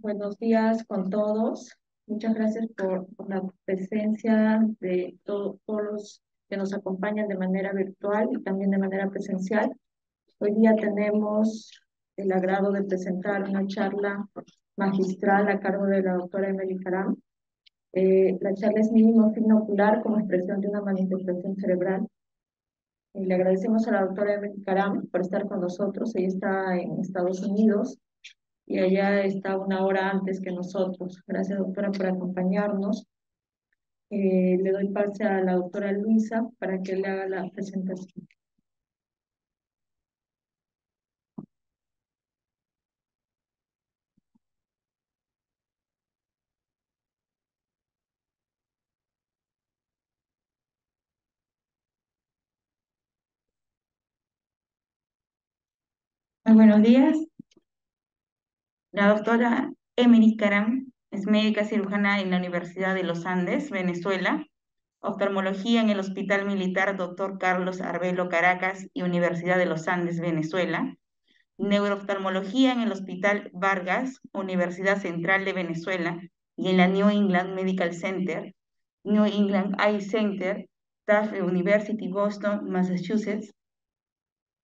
Buenos días con todos. Muchas gracias por, la presencia de todos los que nos acompañan de manera virtual y también de manera presencial. Hoy día tenemos el agrado de presentar una charla magistral a cargo de la doctora Emily Caram. Eh, la charla es mínimo signo ocular como expresión de una manifestación cerebral. Y le agradecemos a la doctora Emily Caram por estar con nosotros. Ella está en Estados Unidos y allá está una hora antes que nosotros. Gracias, doctora, por acompañarnos. Eh, le doy pase a la doctora Luisa para que le haga la presentación. buenos días. La doctora Emery Caram es médica cirujana en la Universidad de los Andes, Venezuela, oftalmología en el Hospital Militar Dr. Carlos Arbelo Caracas y Universidad de los Andes, Venezuela, neurooftalmología en el Hospital Vargas, Universidad Central de Venezuela y en la New England Medical Center, New England Eye Center, Taft University, Boston, Massachusetts,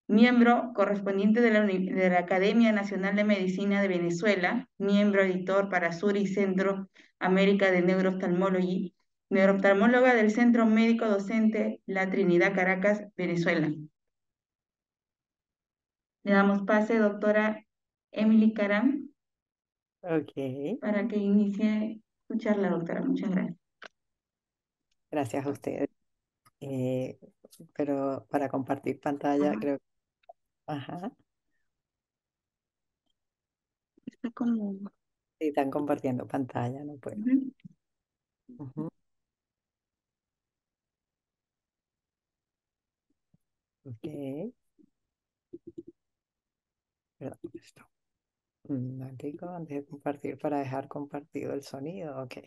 miembro correspondiente de la, Academia Nacional de Medicina de Venezuela, miembro editor para Sur y Centro América de Neurotalmología, neurooftalmóloga del Centro Médico Docente La Trinidad Caracas, Venezuela. Le damos pase, doctora Emily Caram, okay. para que inicie su charla, doctora. Muchas gracias. Gracias a usted. Eh, pero para compartir pantalla creo que Ajá. Está como... Sí, están compartiendo pantalla, no puedo. Okay. Ok. Perdón, esto. antes de compartir para dejar compartido el sonido. okay.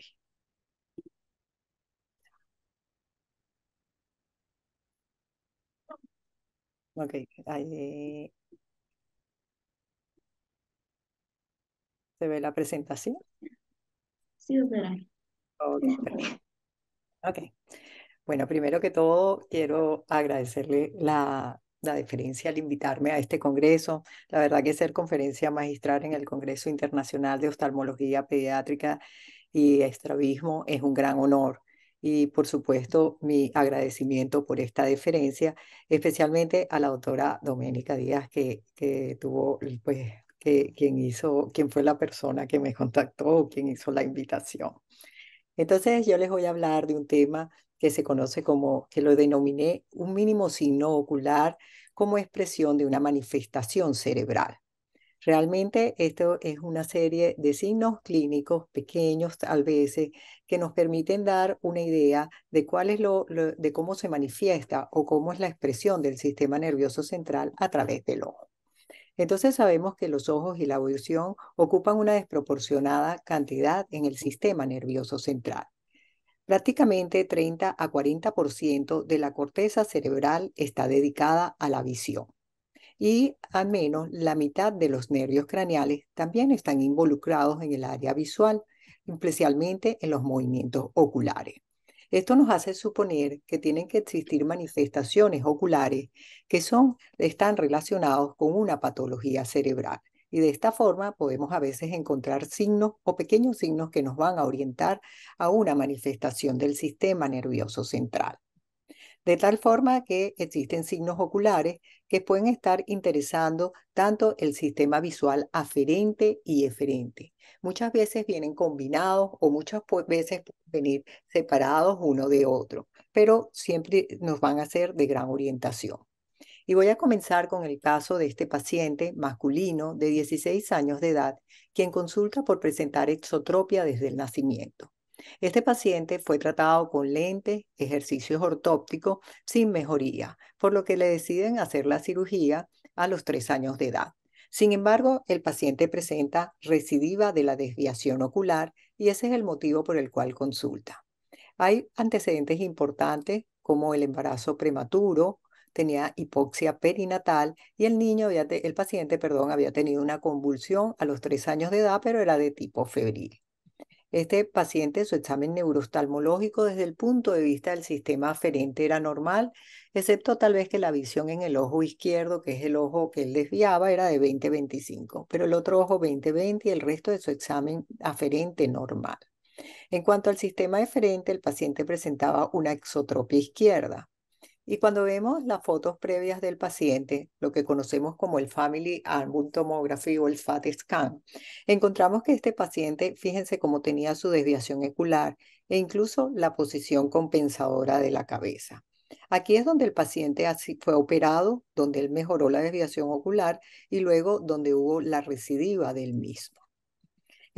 Ok. ahí se ve la presentación. Sí, ve Okay. ok. Bueno, primero que todo, quiero agradecerle la, la deferencia al invitarme a este congreso. La verdad que ser conferencia magistral en el Congreso Internacional de Oftalmología Pediátrica y Estrabismo es un gran honor y por supuesto mi agradecimiento por esta deferencia, especialmente a la doctora Doménica Díaz, que, tuvo, pues, quien hizo, quien fue la persona que me contactó, quien hizo la invitación. Entonces yo les voy a hablar de un tema que se conoce como, que lo denominé un mínimo signo ocular como expresión de una manifestación cerebral. Realmente esto es una serie de signos clínicos pequeños tal vez, que nos permiten dar una idea de cómo se manifiesta o cómo es la expresión del sistema nervioso central a través del ojo. Entonces sabemos que los ojos y la audición ocupan una desproporcionada cantidad en el sistema nervioso central. Prácticamente 30 a 40% de la corteza cerebral está dedicada a la visión y al menos la mitad de los nervios craneales también están involucrados en el área visual, especialmente en los movimientos oculares. Esto nos hace suponer que tienen que existir manifestaciones oculares que están relacionados con una patología cerebral. Y de esta forma podemos a veces encontrar signos o pequeños signos que nos van a orientar a una manifestación del sistema nervioso central. De tal forma que existen signos oculares que pueden estar interesando tanto el sistema visual aferente y eferente. Muchas veces vienen combinados o muchas veces pueden venir separados uno de otro, pero siempre nos van a ser de gran orientación. Y voy a comenzar con el caso de este paciente masculino de 16 años de edad, quien consulta por presentar exotropia desde el nacimiento. Este paciente fue tratado con lentes, ejercicios ortópticos sin mejoría, por lo que le deciden hacer la cirugía a los tres años de edad. Sin embargo, el paciente presenta recidiva de la desviación ocular y ese es el motivo por el cual consulta. Hay antecedentes importantes como el embarazo prematuro, tenía hipoxia perinatal y el niño, había el paciente, perdón, había tenido una convulsión a los tres años de edad, pero era de tipo febril. Este paciente, su examen neurostalmológico desde el punto de vista del sistema aferente era normal, excepto tal vez que la visión en el ojo izquierdo, que es el ojo que él desviaba, era de 20-25, pero el otro ojo 20-20 y el resto de su examen aferente normal. En cuanto al sistema aferente, el paciente presentaba una exotropia izquierda. Y cuando vemos las fotos previas del paciente, lo que conocemos como el Family Album Tomography o el FAT scan, encontramos que este paciente, fíjense cómo tenía su desviación ocular e incluso la posición compensadora de la cabeza. Aquí es donde el paciente fue operado, donde él mejoró la desviación ocular y luego donde hubo la recidiva del mismo.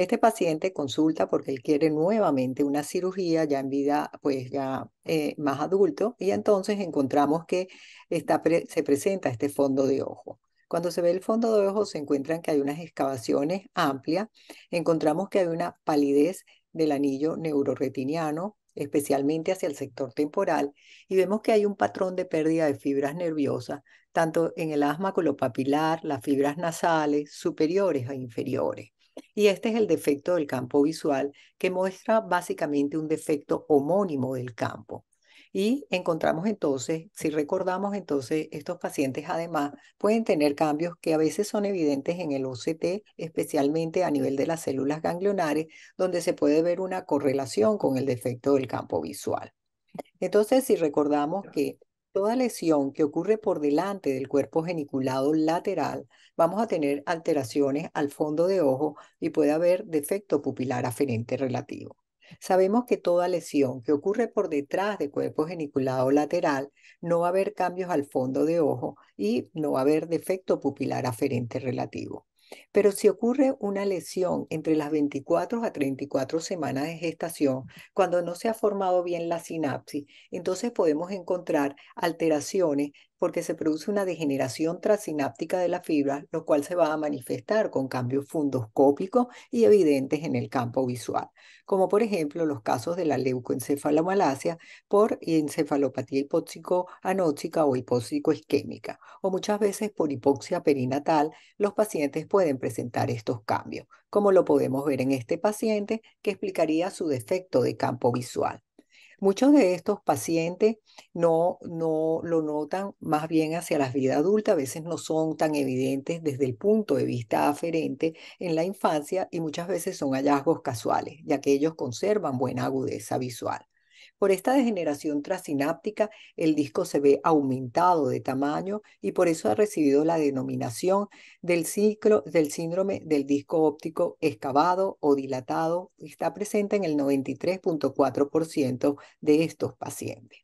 Este paciente consulta porque él quiere nuevamente una cirugía ya en vida, pues ya eh, más adulto, y entonces encontramos que se presenta este fondo de ojo. Cuando se ve el fondo de ojo se encuentran que hay unas excavaciones amplias, encontramos que hay una palidez del anillo neuroretiniano, especialmente hacia el sector temporal, y vemos que hay un patrón de pérdida de fibras nerviosas, tanto en el asma papilar, las fibras nasales, superiores a inferiores. Y este es el defecto del campo visual, que muestra básicamente un defecto homónimo del campo. Y encontramos entonces, si recordamos entonces, estos pacientes además pueden tener cambios que a veces son evidentes en el OCT, especialmente a nivel de las células ganglionares, donde se puede ver una correlación con el defecto del campo visual. Entonces, si recordamos que Toda lesión que ocurre por delante del cuerpo geniculado lateral, vamos a tener alteraciones al fondo de ojo y puede haber defecto pupilar aferente relativo. Sabemos que toda lesión que ocurre por detrás del cuerpo geniculado lateral no va a haber cambios al fondo de ojo y no va a haber defecto pupilar aferente relativo. Pero si ocurre una lesión entre las 24 a 34 semanas de gestación, cuando no se ha formado bien la sinapsis, entonces podemos encontrar alteraciones porque se produce una degeneración transináptica de la fibra, lo cual se va a manifestar con cambios fundoscópicos y evidentes en el campo visual, como por ejemplo los casos de la leucoencefalomalacia por encefalopatía hipóxico anóxica o hipóxico isquémica, o muchas veces por hipoxia perinatal, los pacientes pueden presentar estos cambios, como lo podemos ver en este paciente que explicaría su defecto de campo visual. Muchos de estos pacientes no, lo notan más bien hacia la vida adulta, a veces no son tan evidentes desde el punto de vista aferente en la infancia y muchas veces son hallazgos casuales, ya que ellos conservan buena agudeza visual. Por esta degeneración trasináptica, el disco se ve aumentado de tamaño y por eso ha recibido la denominación del, ciclo, del síndrome del disco óptico excavado o dilatado. Está presente en el 93.4% de estos pacientes.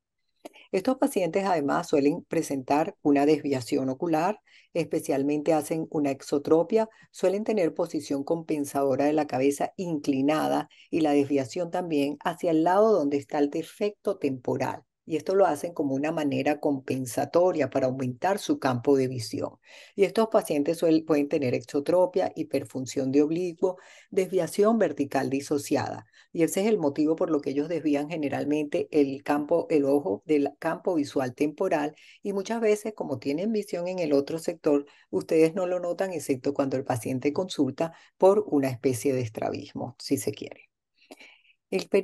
Estos pacientes además suelen presentar una desviación ocular, especialmente hacen una exotropia, suelen tener posición compensadora de la cabeza inclinada y la desviación también hacia el lado donde está el defecto temporal y esto lo hacen como una manera compensatoria para aumentar su campo de visión. Y estos pacientes pueden tener exotropia, hiperfunción de oblicuo, desviación vertical disociada. Y ese es el motivo por lo que ellos desvían generalmente el campo, el ojo del campo visual temporal y muchas veces como tienen visión en el otro sector, ustedes no lo notan excepto cuando el paciente consulta por una especie de estrabismo, si se quiere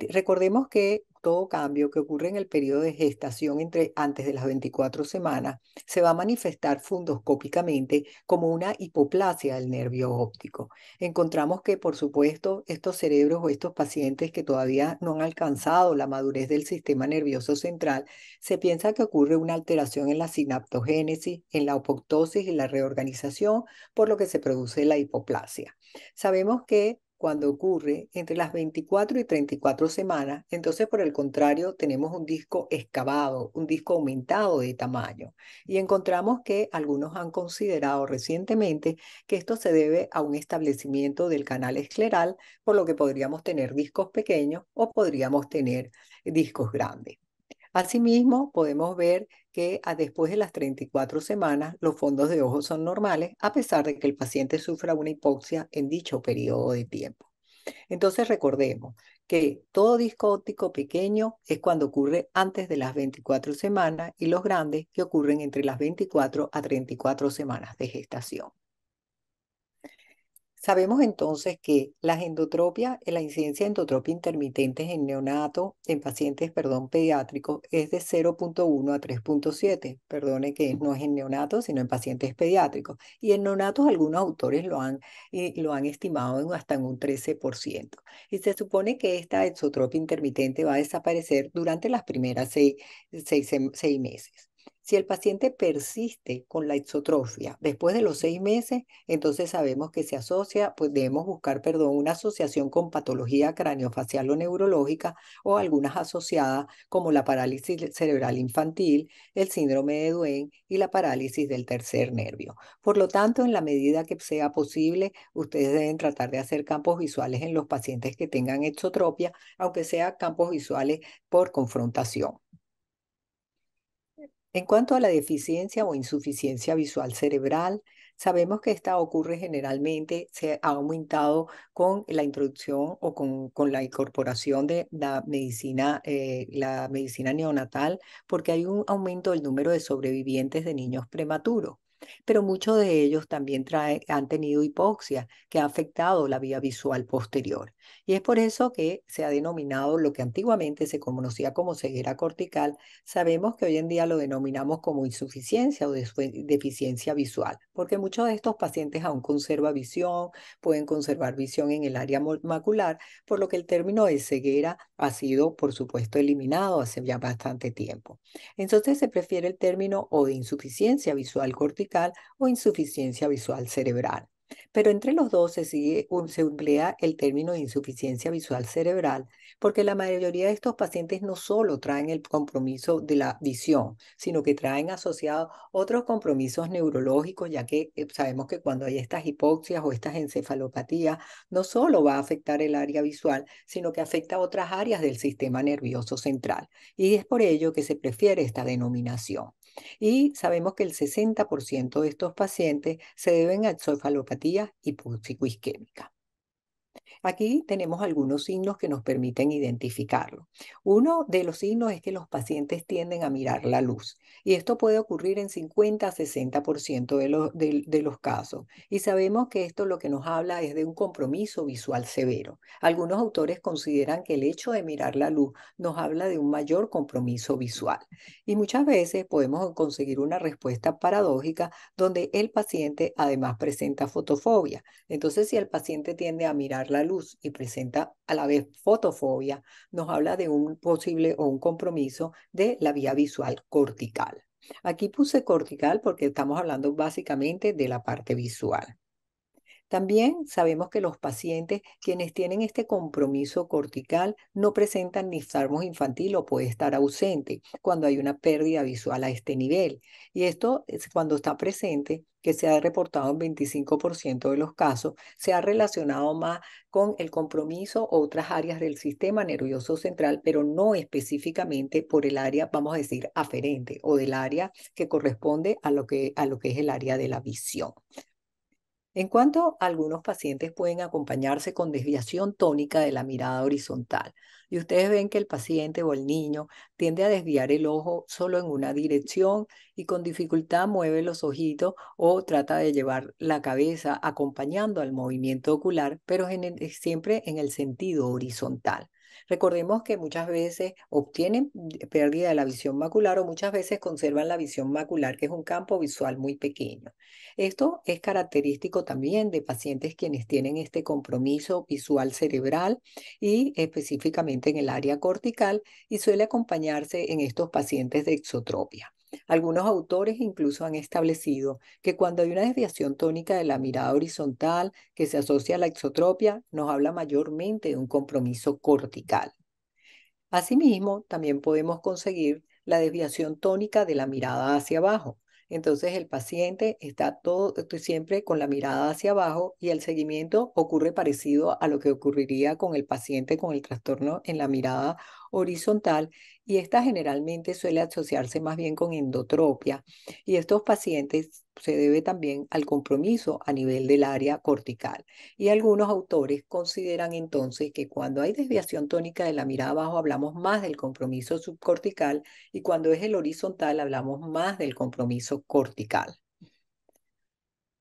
recordemos que todo cambio que ocurre en el periodo de gestación entre antes de las 24 semanas se va a manifestar fundoscópicamente como una hipoplasia del nervio óptico. Encontramos que, por supuesto, estos cerebros o estos pacientes que todavía no han alcanzado la madurez del sistema nervioso central, se piensa que ocurre una alteración en la sinaptogénesis, en la apoptosis y la reorganización, por lo que se produce la hipoplasia. Sabemos que cuando ocurre entre las 24 y 34 semanas, entonces por el contrario tenemos un disco excavado, un disco aumentado de tamaño. Y encontramos que algunos han considerado recientemente que esto se debe a un establecimiento del canal escleral, por lo que podríamos tener discos pequeños o podríamos tener discos grandes. Asimismo, podemos ver que ah, después de las 34 semanas los fondos de ojos son normales, a pesar de que el paciente sufra una hipoxia en dicho periodo de tiempo. Entonces recordemos que todo disco pequeño es cuando ocurre antes de las 24 semanas y los grandes que ocurren entre las 24 a 34 semanas de gestación. Sabemos entonces que las endotropias, la incidencia de endotropia intermitente en neonato, en pacientes, perdón, pediátricos, es de 0.1 a 3.7. Perdone que no es en neonatos, sino en pacientes pediátricos. Y en neonatos algunos autores lo han, eh, estimado en hasta en un 13%. Y se supone que esta exotropia intermitente va a desaparecer durante las primeras seis meses. Si el paciente persiste con la exotrofia después de los seis meses, entonces sabemos que se asocia, pues debemos buscar, perdón, una asociación con patología craneofacial o neurológica o algunas asociadas como la parálisis cerebral infantil, el síndrome de Duane y la parálisis del tercer nervio. Por lo tanto, en la medida que sea posible, ustedes deben tratar de hacer campos visuales en los pacientes que tengan exotropia, aunque sea campos visuales por confrontación. En cuanto a la deficiencia o insuficiencia visual cerebral, sabemos que esta ocurre generalmente, se ha aumentado con la introducción o con, la incorporación de la medicina, eh, la medicina neonatal, porque hay un aumento del número de sobrevivientes de niños prematuros pero muchos de ellos también han tenido hipoxia que ha afectado la vía visual posterior. Y es por eso que se ha denominado lo que antiguamente se conocía como ceguera cortical, sabemos que hoy en día lo denominamos como insuficiencia o deficiencia visual, porque muchos de estos pacientes aún conservan visión, pueden conservar visión en el área macular, por lo que el término de ceguera ha sido, por supuesto, eliminado hace ya bastante tiempo. Entonces se prefiere el término o de insuficiencia visual cortical o insuficiencia visual cerebral. Pero entre los dos se, emplea el término insuficiencia visual cerebral, porque la mayoría de estos pacientes no solo traen el compromiso de la visión, sino que traen asociados otros compromisos neurológicos, ya que eh, sabemos que cuando hay estas hipoxias o estas encefalopatías, no solo va a afectar el área visual, sino que afecta otras áreas del sistema nervioso central. Y es por ello que se prefiere esta denominación. Y sabemos que el 60% de estos pacientes se deben a encefalopatía isquémica. Aquí tenemos algunos signos que nos permiten identificarlo. Uno de los signos es que los pacientes tienden a mirar la luz y esto puede ocurrir en 50 a 60% de los, de los casos. Y sabemos que esto lo que nos habla es de un compromiso visual severo. Algunos autores consideran que el hecho de mirar la luz nos habla de un mayor compromiso visual. Y muchas veces podemos conseguir una respuesta paradójica donde el paciente además presenta fotofobia. Entonces, si el paciente tiende a mirar la luz, y presenta a la vez fotofobia, nos habla de un posible o un compromiso de la vía visual cortical. Aquí puse cortical porque estamos hablando básicamente de la parte visual. También sabemos que los pacientes quienes tienen este compromiso cortical no presentan nifarmos infantil o puede estar ausente cuando hay una pérdida visual a este nivel. Y esto es cuando está presente, que se ha reportado en 25% de los casos, se ha relacionado más con el compromiso o otras áreas del sistema nervioso central, pero no específicamente por el área, vamos a decir, aferente o del área que corresponde a lo que, a lo que es el área de la visión. En cuanto a algunos pacientes pueden acompañarse con desviación tónica de la mirada horizontal, y ustedes ven que el paciente o el niño tiende a desviar el ojo solo en una dirección y con dificultad mueve los ojitos o trata de llevar la cabeza acompañando al movimiento ocular, pero siempre en el sentido horizontal. Recordemos que muchas veces obtienen pérdida de la visión macular o muchas veces conservan la visión macular, que es un campo visual muy pequeño. Esto es característico también de pacientes quienes tienen este compromiso visual cerebral y específicamente en el área cortical y suele acompañarse en estos pacientes de exotropia. Algunos autores incluso han establecido que cuando hay una desviación tónica de la mirada horizontal que se asocia a la exotropia, nos habla mayormente de un compromiso cortical. Asimismo, también podemos conseguir la desviación tónica de la mirada hacia abajo. Entonces el paciente está todo siempre con la mirada hacia abajo y el seguimiento ocurre parecido a lo que ocurriría con el paciente con el trastorno en la mirada horizontal y esta generalmente suele asociarse más bien con endotropia. Y estos pacientes se debe también al compromiso a nivel del área cortical. Y algunos autores consideran entonces que cuando hay desviación tónica de la mirada abajo hablamos más del compromiso subcortical y cuando es el horizontal hablamos más del compromiso cortical.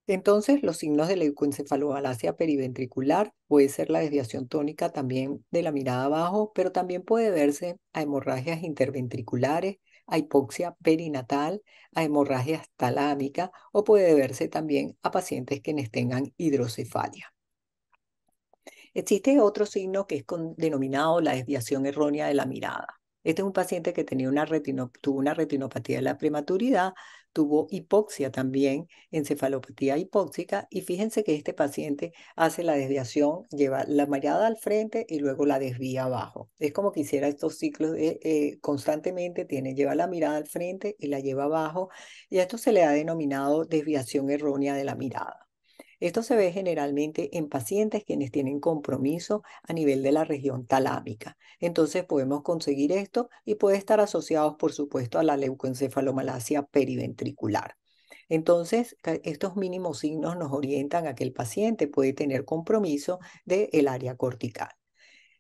Entonces, los signos de la leucoencefalogalacia periventricular puede ser la desviación tónica también de la mirada abajo, pero también puede verse a hemorragias interventriculares, a hipoxia perinatal, a hemorragias talámica o puede verse también a pacientes quienes tengan hidrocefalia. Existe otro signo que es denominado la desviación errónea de la mirada. Este es un paciente que tenía una tuvo una retinopatía de la prematuridad, tuvo hipoxia también, encefalopatía hipóxica, y fíjense que este paciente hace la desviación, lleva la mirada al frente y luego la desvía abajo. Es como que hiciera estos ciclos eh, constantemente, tiene, lleva la mirada al frente y la lleva abajo, y a esto se le ha denominado desviación errónea de la mirada. Esto se ve generalmente en pacientes quienes tienen compromiso a nivel de la región talámica. Entonces podemos conseguir esto y puede estar asociados, por supuesto, a la leucoencefalomalacia periventricular. Entonces, estos mínimos signos nos orientan a que el paciente puede tener compromiso del el área cortical.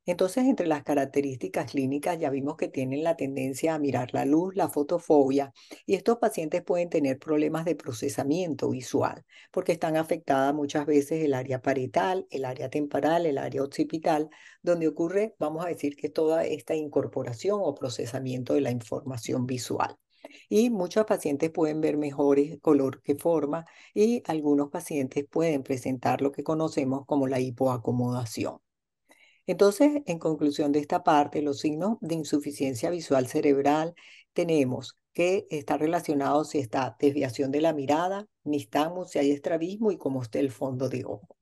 Entonces, entre las características clínicas ya vimos que tienen la tendencia a mirar la luz, la fotofobia, y estos pacientes pueden tener problemas de procesamiento visual, porque están afectadas muchas veces el área parietal, el área temporal, el área occipital, donde ocurre, vamos a decir, que toda esta incorporación o procesamiento de la información visual y muchos pacientes pueden ver mejor el color que forma y algunos pacientes pueden presentar lo que conocemos como la hipoacomodación. Entonces, en conclusión de esta parte, los signos de insuficiencia visual cerebral tenemos que está relacionado si está desviación de la mirada, nistamos, si hay estrabismo y cómo esté el fondo de ojo.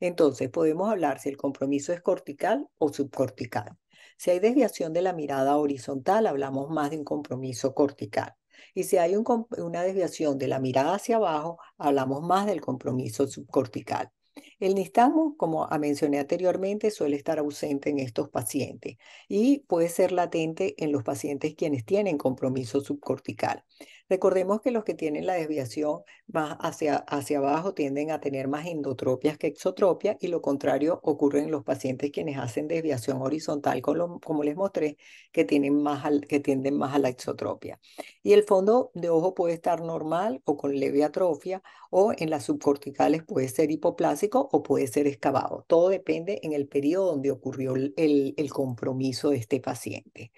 Entonces, podemos hablar si el compromiso es cortical o subcortical. Si hay desviación de la mirada horizontal, hablamos más de un compromiso cortical. Y si hay una desviación de la mirada hacia abajo, hablamos más del compromiso subcortical. El nistagmo, como mencioné anteriormente, suele estar ausente en estos pacientes y puede ser latente en los pacientes quienes tienen compromiso subcortical. Recordemos que los que tienen la desviación más hacia, hacia abajo tienden a tener más endotropias que exotropia y lo contrario ocurre en los pacientes quienes hacen desviación horizontal, como les mostré, que, tienen más que tienden más a la exotropia. Y el fondo de ojo puede estar normal o con leve atrofia o en las subcorticales puede ser hipoplásico o puede ser excavado. Todo depende en el periodo donde ocurrió el, el compromiso de este paciente.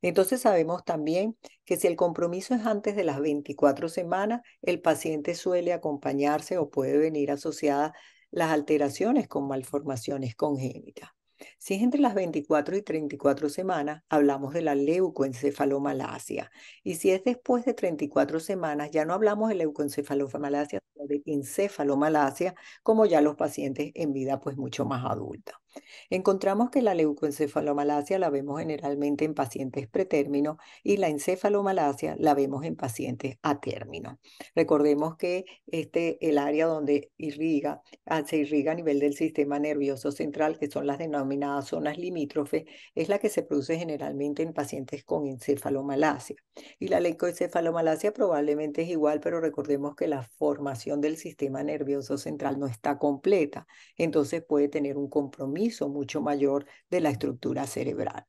Entonces sabemos también que si el compromiso es antes de las 24 semanas, el paciente suele acompañarse o puede venir asociada las alteraciones con malformaciones congénitas. Si es entre las 24 y 34 semanas, hablamos de la leucoencefalomalacia. Y si es después de 34 semanas, ya no hablamos de leucoencefalomalacia, sino de encefalomalacia, como ya los pacientes en vida pues mucho más adulta. Encontramos que la leucoencefalomalacia la vemos generalmente en pacientes pretérmino y la encefalomalacia la vemos en pacientes a término. Recordemos que este, el área donde irriga, ah, se irriga a nivel del sistema nervioso central, que son las denominadas zonas limítrofes, es la que se produce generalmente en pacientes con encefalomalacia. Y la leucoencefalomalacia probablemente es igual, pero recordemos que la formación del sistema nervioso central no está completa, entonces puede tener un compromiso son mucho mayor de la estructura cerebral.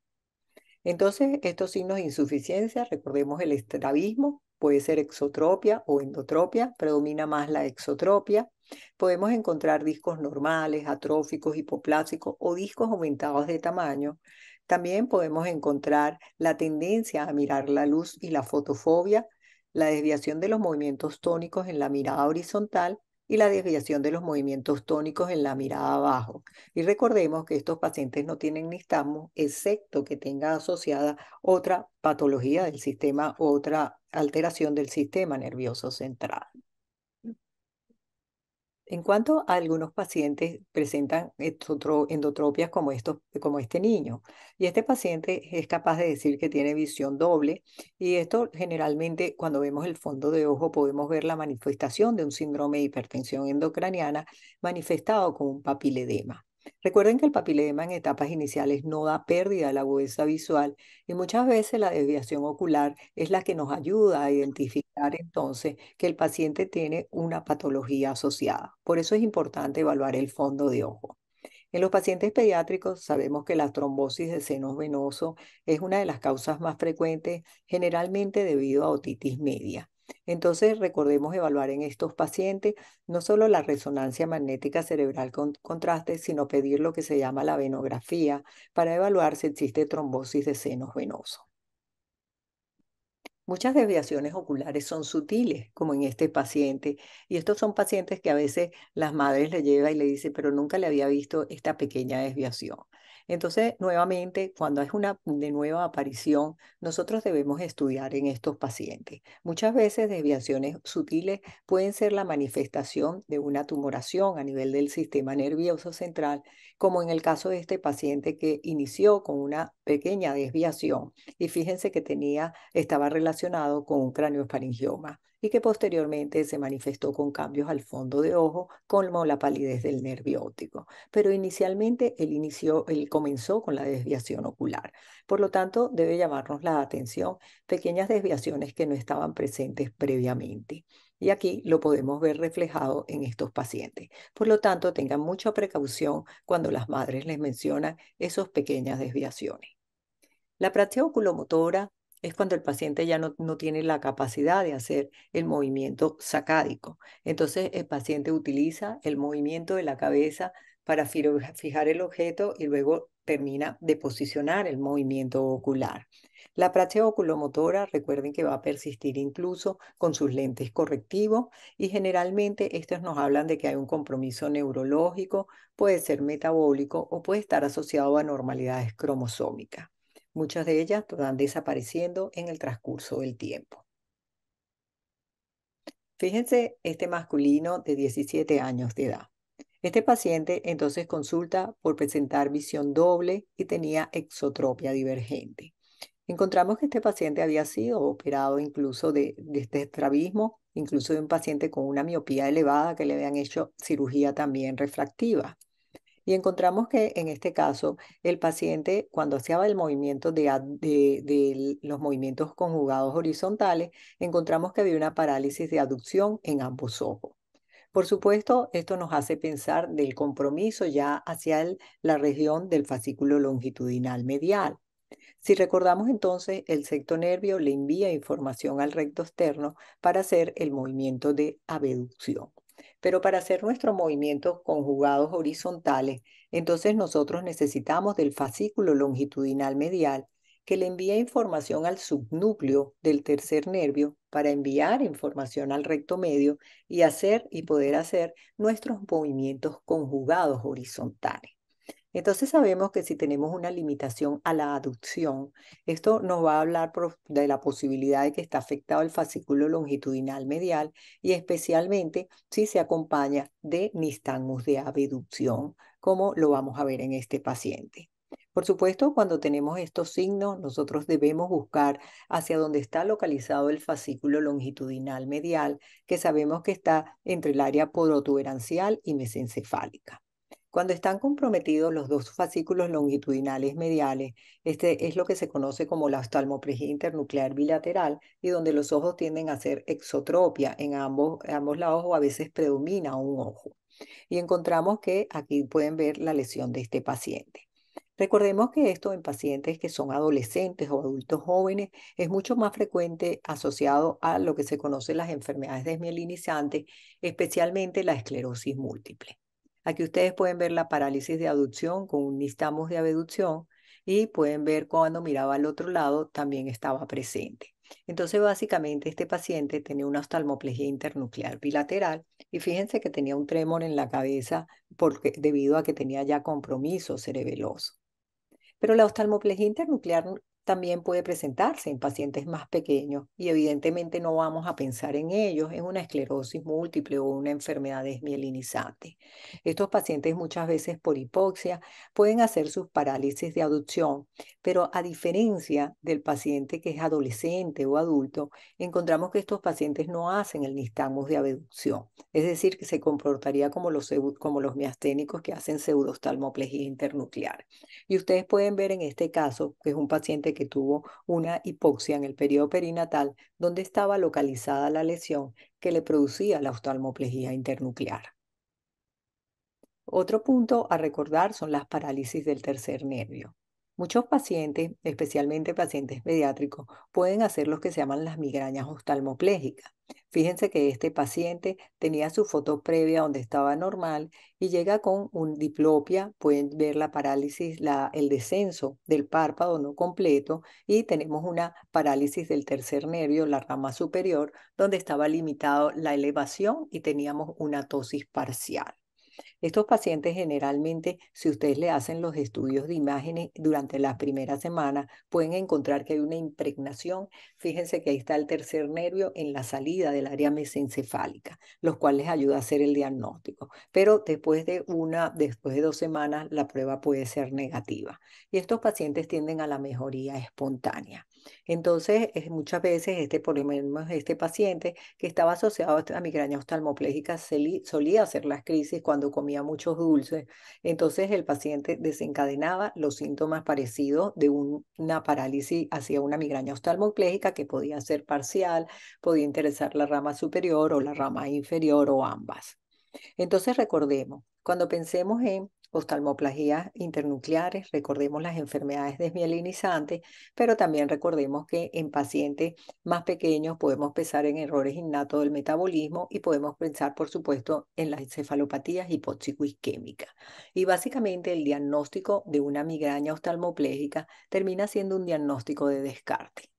Entonces, estos signos de insuficiencia, recordemos el estrabismo, puede ser exotropia o endotropia, predomina más la exotropia. Podemos encontrar discos normales, atróficos, hipoplásicos o discos aumentados de tamaño. También podemos encontrar la tendencia a mirar la luz y la fotofobia, la desviación de los movimientos tónicos en la mirada horizontal y la desviación de los movimientos tónicos en la mirada abajo. Y recordemos que estos pacientes no tienen nistamo, excepto que tenga asociada otra patología del sistema, otra alteración del sistema nervioso central. En cuanto a algunos pacientes presentan endotropias como, como este niño, y este paciente es capaz de decir que tiene visión doble, y esto generalmente cuando vemos el fondo de ojo podemos ver la manifestación de un síndrome de hipertensión endocraniana manifestado con un papiledema. Recuerden que el papilema en etapas iniciales no da pérdida de la agudeza visual y muchas veces la desviación ocular es la que nos ayuda a identificar entonces que el paciente tiene una patología asociada. Por eso es importante evaluar el fondo de ojo. En los pacientes pediátricos sabemos que la trombosis de senos venoso es una de las causas más frecuentes, generalmente debido a otitis media. Entonces, recordemos evaluar en estos pacientes no solo la resonancia magnética cerebral con contraste, sino pedir lo que se llama la venografía para evaluar si existe trombosis de senos venoso. Muchas desviaciones oculares son sutiles, como en este paciente, y estos son pacientes que a veces las madres le llevan y le dicen, pero nunca le había visto esta pequeña desviación. Entonces, nuevamente, cuando es una de nueva aparición, nosotros debemos estudiar en estos pacientes. Muchas veces desviaciones sutiles pueden ser la manifestación de una tumoración a nivel del sistema nervioso central, como en el caso de este paciente que inició con una pequeña desviación y fíjense que tenía estaba relacionado con un cráneo faringioma y que posteriormente se manifestó con cambios al fondo de ojo, como la palidez del nervio óptico. Pero inicialmente él, inició, él comenzó con la desviación ocular. Por lo tanto, debe llamarnos la atención pequeñas desviaciones que no estaban presentes previamente. Y aquí lo podemos ver reflejado en estos pacientes. Por lo tanto, tengan mucha precaución cuando las madres les mencionan esas pequeñas desviaciones. La práctica oculomotora es cuando el paciente ya no, tiene la capacidad de hacer el movimiento sacádico. Entonces el paciente utiliza el movimiento de la cabeza para fijar el objeto y luego termina de posicionar el movimiento ocular. La praxia oculomotora, recuerden que va a persistir incluso con sus lentes correctivos y generalmente estos nos hablan de que hay un compromiso neurológico, puede ser metabólico o puede estar asociado a anormalidades cromosómicas. Muchas de ellas pues, van desapareciendo en el transcurso del tiempo. Fíjense este masculino de 17 años de edad. Este paciente entonces consulta por presentar visión doble y tenía exotropia divergente. Encontramos que este paciente había sido operado incluso de, de este estrabismo, incluso de un paciente con una miopía elevada que le habían hecho cirugía también refractiva. Y encontramos que en este caso, el paciente, cuando hacía el movimiento de, los movimientos conjugados horizontales, encontramos que había una parálisis de aducción en ambos ojos. Por supuesto, esto nos hace pensar del compromiso ya hacia la región del fascículo longitudinal medial. Si recordamos entonces, el sexto nervio le envía información al recto externo para hacer el movimiento de abducción. Pero para hacer nuestros movimientos conjugados horizontales, entonces nosotros necesitamos del fascículo longitudinal medial que le envía información al subnúcleo del tercer nervio para enviar información al recto medio y hacer y poder hacer nuestros movimientos conjugados horizontales. Entonces sabemos que si tenemos una limitación a la aducción, esto nos va a hablar de la posibilidad de que está afectado el fascículo longitudinal medial y especialmente si se acompaña de nistagmus de abducción, como lo vamos a ver en este paciente. Por supuesto, cuando tenemos estos signos, nosotros debemos buscar hacia dónde está localizado el fascículo longitudinal medial, que sabemos que está entre el área podotuberancial y mesencefálica. Cuando están comprometidos los dos fascículos longitudinales mediales, este es lo que se conoce como la oftalmoplegia internuclear bilateral y donde los ojos tienden a ser exotropia en ambos, ambos lados o a veces predomina un ojo. Y encontramos que aquí pueden ver la lesión de este paciente. Recordemos que esto en pacientes que son adolescentes o adultos jóvenes es mucho más frecuente asociado a lo que se conocen las enfermedades desmielinizantes, especialmente la esclerosis múltiple. Aquí ustedes pueden ver la parálisis de aducción con un nistamos de abducción y pueden ver cuando miraba al otro lado también estaba presente. Entonces, básicamente, este paciente tenía una ostalmoplegía internuclear bilateral y fíjense que tenía un trémor en la cabeza porque, debido a que tenía ya compromiso cerebeloso. Pero la ostalmoplegía internuclear también puede presentarse en pacientes más pequeños y evidentemente no vamos a pensar en ellos en una esclerosis múltiple o una enfermedad desmielinizante. Estos pacientes muchas veces por hipoxia pueden hacer sus parálisis de aducción, pero a diferencia del paciente que es adolescente o adulto, encontramos que estos pacientes no hacen el nistagmus de abducción, es decir, que se comportaría como los, como los miasténicos que hacen pseudostalmoplegia internuclear. Y ustedes pueden ver en este caso que es un paciente que tuvo una hipoxia en el periodo perinatal donde estaba localizada la lesión que le producía la oftalmoplejía internuclear. Otro punto a recordar son las parálisis del tercer nervio. Muchos pacientes, especialmente pacientes pediátricos, pueden hacer lo que se llaman las migrañas oftalmoplégicas. Fíjense que este paciente tenía su foto previa donde estaba normal y llega con un diplopia, pueden ver la parálisis, el descenso del párpado no completo y tenemos una parálisis del tercer nervio, la rama superior, donde estaba limitado la elevación y teníamos una tosis parcial. Estos pacientes generalmente, si ustedes le hacen los estudios de imágenes durante la primera semana, pueden encontrar que hay una impregnación. Fíjense que ahí está el tercer nervio en la salida del área mesencefálica, los cuales ayuda a hacer el diagnóstico. Pero después de una, después de dos semanas, la prueba puede ser negativa. Y estos pacientes tienden a la mejoría espontánea. Entonces, muchas veces este, por lo menos este paciente que estaba asociado a migraña oftalmoplégica solía hacer las crisis cuando comía muchos dulces. Entonces el paciente desencadenaba los síntomas parecidos de una parálisis hacia una migraña oftalmoplégica que podía ser parcial, podía interesar la rama superior o la rama inferior o ambas. Entonces recordemos, cuando pensemos en oftalmoplasias internucleares, recordemos las enfermedades desmielinizantes, pero también recordemos que en pacientes más pequeños podemos pensar en errores innatos del metabolismo y podemos pensar, por supuesto, en las encefalopatías hipóxico Y básicamente el diagnóstico de una migraña ostalmoplégica termina siendo un diagnóstico de descarte.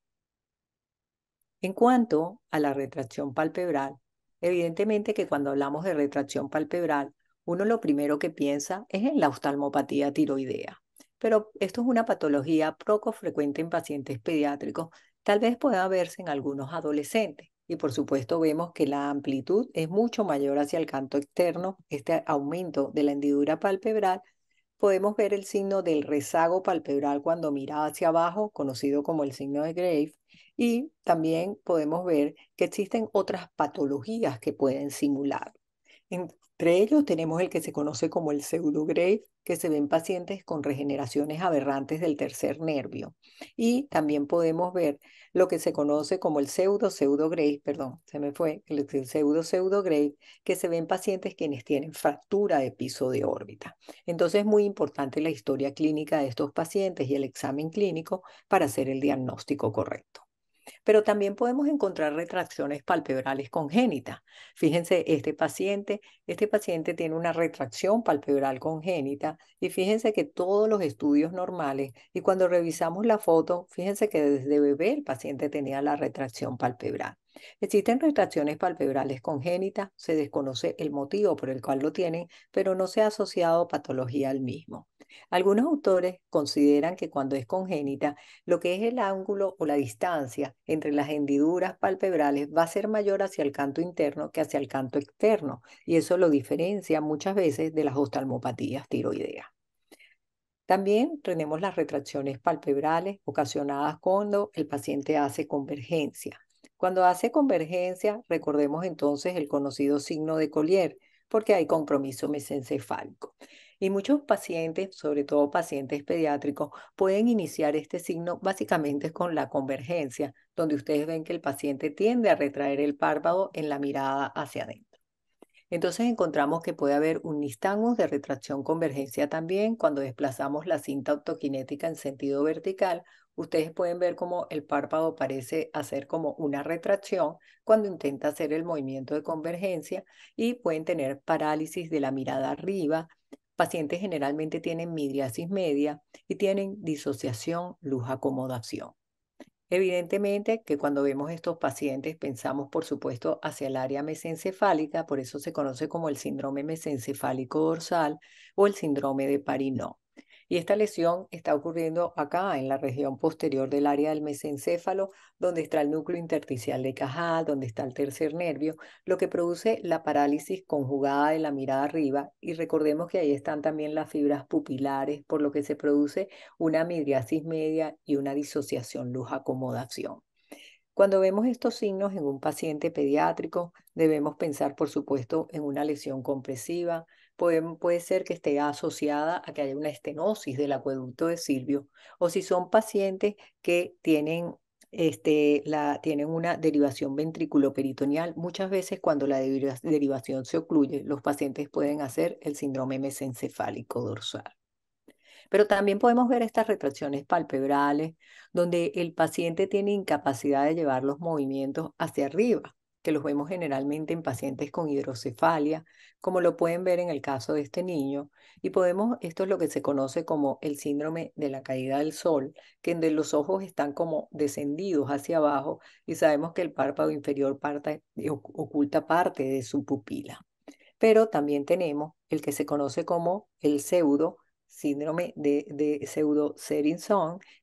En cuanto a la retracción palpebral, evidentemente que cuando hablamos de retracción palpebral, uno lo primero que piensa es en la oftalmopatía tiroidea. Pero esto es una patología poco frecuente en pacientes pediátricos. Tal vez pueda verse en algunos adolescentes. Y por supuesto vemos que la amplitud es mucho mayor hacia el canto externo, este aumento de la hendidura palpebral. Podemos ver el signo del rezago palpebral cuando mira hacia abajo, conocido como el signo de Grave. Y también podemos ver que existen otras patologías que pueden simular. Entre ellos tenemos el que se conoce como el pseudograve, que se ve en pacientes con regeneraciones aberrantes del tercer nervio. Y también podemos ver lo que se conoce como el pseudo grave perdón, se me fue, el pseudo grave que se ve en pacientes quienes tienen fractura de piso de órbita. Entonces es muy importante la historia clínica de estos pacientes y el examen clínico para hacer el diagnóstico correcto. Pero también podemos encontrar retracciones palpebrales congénitas. Fíjense, este paciente, este paciente tiene una retracción palpebral congénita y fíjense que todos los estudios normales y cuando revisamos la foto, fíjense que desde bebé el paciente tenía la retracción palpebral. Existen retracciones palpebrales congénitas, se desconoce el motivo por el cual lo tienen, pero no se ha asociado patología al mismo. Algunos autores consideran que cuando es congénita, lo que es el ángulo o la distancia entre las hendiduras palpebrales va a ser mayor hacia el canto interno que hacia el canto externo, y eso lo diferencia muchas veces de las oftalmopatías tiroideas. También tenemos las retracciones palpebrales ocasionadas cuando el paciente hace convergencia. Cuando hace convergencia, recordemos entonces el conocido signo de Collier, porque hay compromiso mesencefálico. Y muchos pacientes, sobre todo pacientes pediátricos, pueden iniciar este signo básicamente con la convergencia, donde ustedes ven que el paciente tiende a retraer el párpado en la mirada hacia adentro. Entonces encontramos que puede haber un nistagmus de retracción convergencia también cuando desplazamos la cinta autoquinética en sentido vertical Ustedes pueden ver cómo el párpado parece hacer como una retracción cuando intenta hacer el movimiento de convergencia y pueden tener parálisis de la mirada arriba. Pacientes generalmente tienen midriasis media y tienen disociación, luz acomodación. Evidentemente que cuando vemos estos pacientes pensamos por supuesto hacia el área mesencefálica, por eso se conoce como el síndrome mesencefálico dorsal o el síndrome de Parinó. Y esta lesión está ocurriendo acá, en la región posterior del área del mesencéfalo, donde está el núcleo intersticial de Cajal, donde está el tercer nervio, lo que produce la parálisis conjugada de la mirada arriba. Y recordemos que ahí están también las fibras pupilares, por lo que se produce una midriasis media y una disociación luz-acomodación. Cuando vemos estos signos en un paciente pediátrico, debemos pensar, por supuesto, en una lesión compresiva, puede, ser que esté asociada a que haya una estenosis del acueducto de Silvio, o si son pacientes que tienen este, tienen una derivación ventriculoperitoneal. Muchas veces cuando la derivación se ocluye, los pacientes pueden hacer el síndrome mesencefálico dorsal. Pero también podemos ver estas retracciones palpebrales, donde el paciente tiene incapacidad de llevar los movimientos hacia arriba que los vemos generalmente en pacientes con hidrocefalia, como lo pueden ver en el caso de este niño, y podemos, esto es lo que se conoce como el síndrome de la caída del sol, que donde los ojos están como descendidos hacia abajo y sabemos que el párpado inferior parte, eh, oculta parte de su pupila. Pero también tenemos el que se conoce como el pseudo síndrome de, de pseudo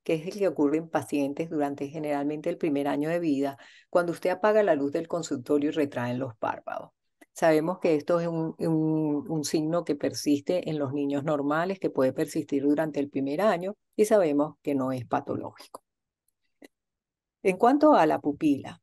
que es el que ocurre en pacientes durante generalmente el primer año de vida, cuando usted apaga la luz del consultorio y retraen los párpados. Sabemos que esto es un, signo que persiste en los niños normales, que puede persistir durante el primer año y sabemos que no es patológico. En cuanto a la pupila,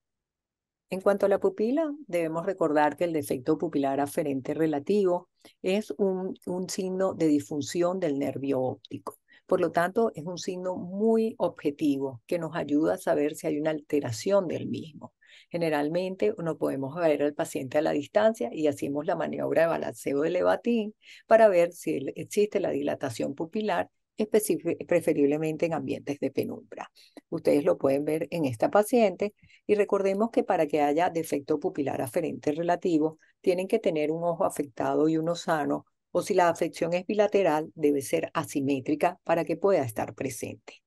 en cuanto a la pupila, debemos recordar que el defecto pupilar aferente relativo es un, signo de disfunción del nervio óptico. Por lo tanto, es un signo muy objetivo que nos ayuda a saber si hay una alteración del mismo. Generalmente no podemos ver al paciente a la distancia y hacemos la maniobra de balanceo de levatín para ver si existe la dilatación pupilar preferiblemente en ambientes de penumbra. Ustedes lo pueden ver en esta paciente y recordemos que para que haya defecto pupilar aferente relativo, tienen que tener un ojo afectado y uno sano o si la afección es bilateral, debe ser asimétrica para que pueda estar presente.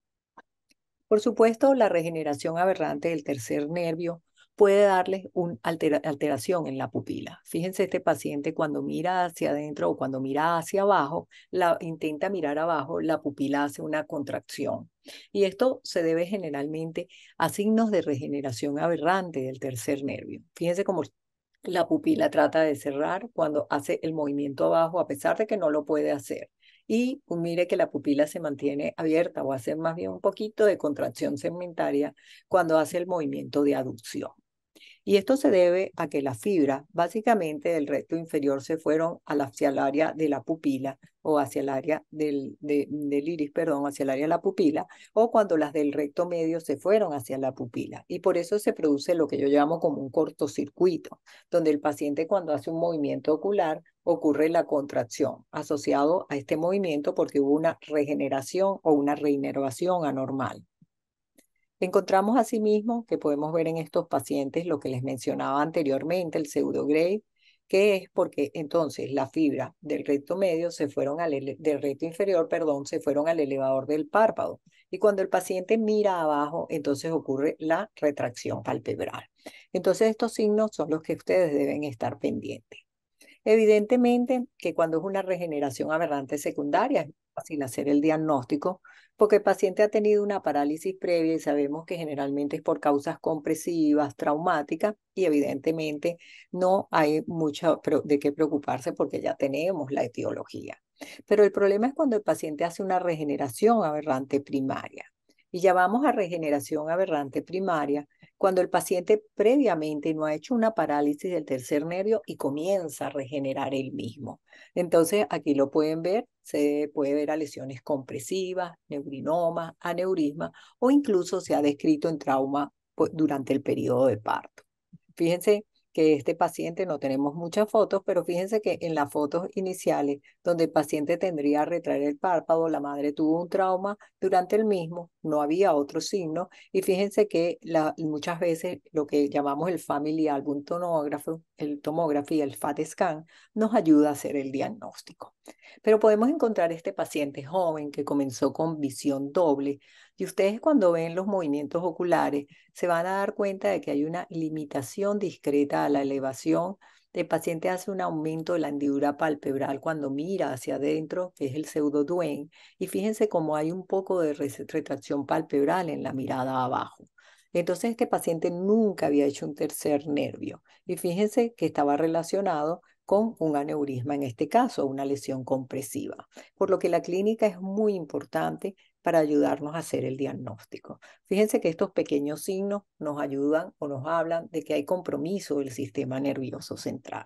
Por supuesto, la regeneración aberrante del tercer nervio puede darles una alteración en la pupila. Fíjense, este paciente cuando mira hacia adentro o cuando mira hacia abajo, la, intenta mirar abajo, la pupila hace una contracción. Y esto se debe generalmente a signos de regeneración aberrante del tercer nervio. Fíjense cómo la pupila trata de cerrar cuando hace el movimiento abajo, a pesar de que no lo puede hacer y mire que la pupila se mantiene abierta o hace más bien un poquito de contracción segmentaria cuando hace el movimiento de aducción. Y esto se debe a que las fibras, básicamente del recto inferior, se fueron hacia el área de la pupila o hacia el área del, iris, perdón, hacia el área de la pupila, o cuando las del recto medio se fueron hacia la pupila. Y por eso se produce lo que yo llamo como un cortocircuito, donde el paciente cuando hace un movimiento ocular ocurre la contracción asociado a este movimiento porque hubo una regeneración o una reinervación anormal encontramos asimismo que podemos ver en estos pacientes lo que les mencionaba anteriormente, el pseudo gray, que es porque entonces la fibra del recto medio se fueron al del recto inferior, perdón, se fueron al elevador del párpado. Y cuando el paciente mira abajo, entonces ocurre la retracción palpebral. Entonces estos signos son los que ustedes deben estar pendientes. Evidentemente que cuando es una regeneración aberrante secundaria, es fácil hacer el diagnóstico, porque el paciente ha tenido una parálisis previa y sabemos que generalmente es por causas compresivas, traumáticas, y evidentemente no hay mucho de qué preocuparse porque ya tenemos la etiología. Pero el problema es cuando el paciente hace una regeneración aberrante primaria. Y ya vamos a regeneración aberrante primaria cuando el paciente previamente no ha hecho una parálisis del tercer nervio y comienza a regenerar el mismo. Entonces, aquí lo pueden ver, se puede ver a lesiones compresivas, neurinoma, aneurisma o incluso se ha descrito en trauma pues, durante el periodo de parto. Fíjense que este paciente, no tenemos muchas fotos, pero fíjense que en las fotos iniciales, donde el paciente tendría a retraer el párpado, la madre tuvo un trauma durante el mismo, no había otro signo, y fíjense que la, muchas veces lo que llamamos el family album tonógrafo, el tomografía, el FAT scan nos ayuda a hacer el diagnóstico. Pero podemos encontrar este paciente joven que comenzó con visión doble y ustedes cuando ven los movimientos oculares se van a dar cuenta de que hay una limitación discreta a la elevación. El paciente hace un aumento de la hendidura palpebral cuando mira hacia adentro, que es el pseudoduén, y fíjense cómo hay un poco de retracción palpebral en la mirada abajo. Entonces este paciente nunca había hecho un tercer nervio y fíjense que estaba relacionado con un aneurisma, en este caso una lesión compresiva, por lo que la clínica es muy importante para ayudarnos a hacer el diagnóstico. Fíjense que estos pequeños signos nos ayudan o nos hablan de que hay compromiso del sistema nervioso central.